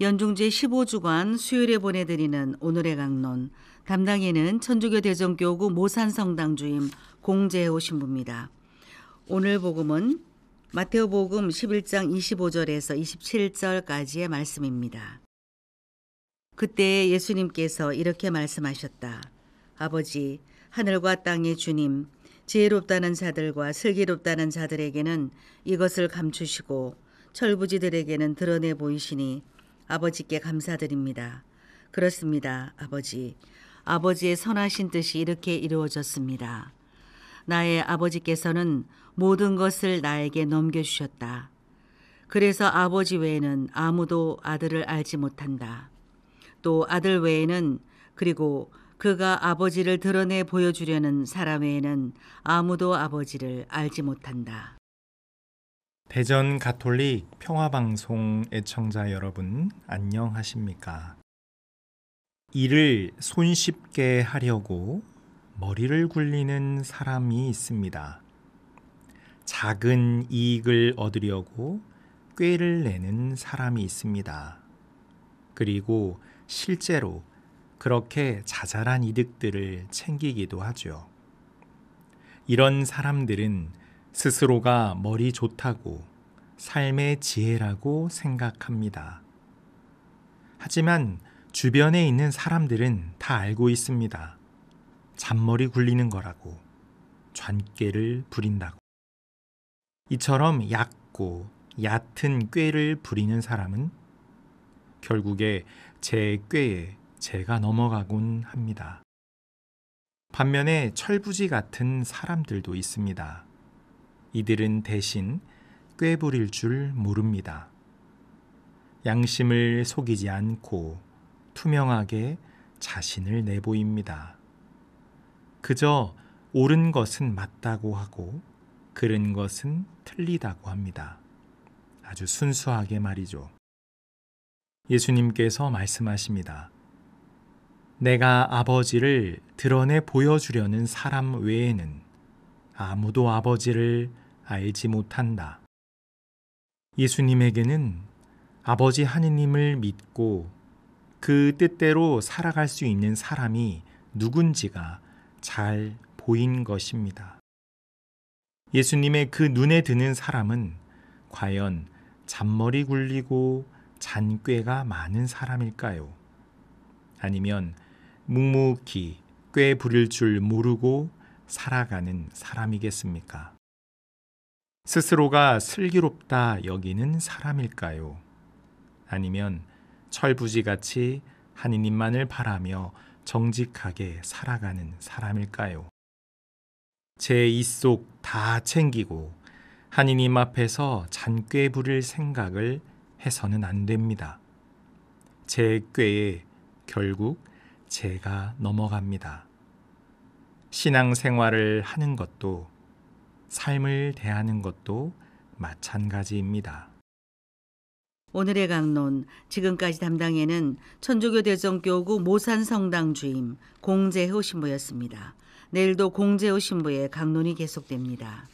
연중제 15주간 수요일에 보내드리는 오늘의 강론 담당에는 천주교 대전교구 모산성당 주임 공재호 신부입니다. 오늘 복음은 마테오복음 11장 25절에서 27절까지의 말씀입니다. 그때 예수님께서 이렇게 말씀하셨다. 아버지 하늘과 땅의 주님 지혜롭다는 자들과 슬기롭다는 자들에게는 이것을 감추시고 철부지들에게는 드러내 보이시니 아버지께 감사드립니다. 그렇습니다. 아버지. 아버지의 선하신 뜻이 이렇게 이루어졌습니다. 나의 아버지께서는 모든 것을 나에게 넘겨주셨다. 그래서 아버지 외에는 아무도 아들을 알지 못한다. 또 아들 외에는 그리고 그가 아버지를 드러내 보여주려는 사람 외에는 아무도 아버지를 알지 못한다. 대전 가톨릭 평화방송 애청자 여러분, 안녕하십니까? 일을 손쉽게 하려고 머리를 굴리는 사람이 있습니다. 작은 이익을 얻으려고 꾀를 내는 사람이 있습니다. 그리고 실제로 그렇게 자잘한 이득들을 챙기기도 하죠. 이런 사람들은 스스로가 머리 좋다고 삶의 지혜라고 생각합니다. 하지만 주변에 있는 사람들은 다 알고 있습니다. 잔머리 굴리는 거라고, 잔꾀를 부린다고. 이처럼 얕고 얕은 꾀를 부리는 사람은 결국에 제 꾀에 제가 넘어가곤 합니다. 반면에 철부지 같은 사람들도 있습니다. 이들은 대신 꾀부릴 줄 모릅니다. 양심을 속이지 않고 투명하게 자신을 내보입니다. 그저 옳은 것은 맞다고 하고 그른 것은 틀리다고 합니다. 아주 순수하게 말이죠. 예수님께서 말씀하십니다. 내가 아버지를 드러내 보여주려는 사람 외에는 아무도 아버지를 알지 못한다. 예수님에게는 아버지 하느님을 믿고 그 뜻대로 살아갈 수 있는 사람이 누군지가 잘 보인 것입니다. 예수님의 그 눈에 드는 사람은 과연 잔머리 굴리고 잔꾀가 많은 사람일까요? 아니면 묵묵히 꾀 부릴 줄 모르고 살아가는 사람이겠습니까? 스스로가 슬기롭다 여기는 사람일까요? 아니면 철부지같이 하느님만을 바라며 정직하게 살아가는 사람일까요? 제이속다 챙기고 하느님 앞에서 잔꾀 부릴 생각을 해서는 안 됩니다. 제 꾀에 결국 제가 넘어갑니다. 신앙생활을 하는 것도 삶을 대하는 것도 마찬가지입니다. 오늘의 강론 지금까지 담당에는 천주교 대전교구 모산 성당 주임 공재호 신부였습니다. 내일도 공재호 신부의 강론이 계속됩니다.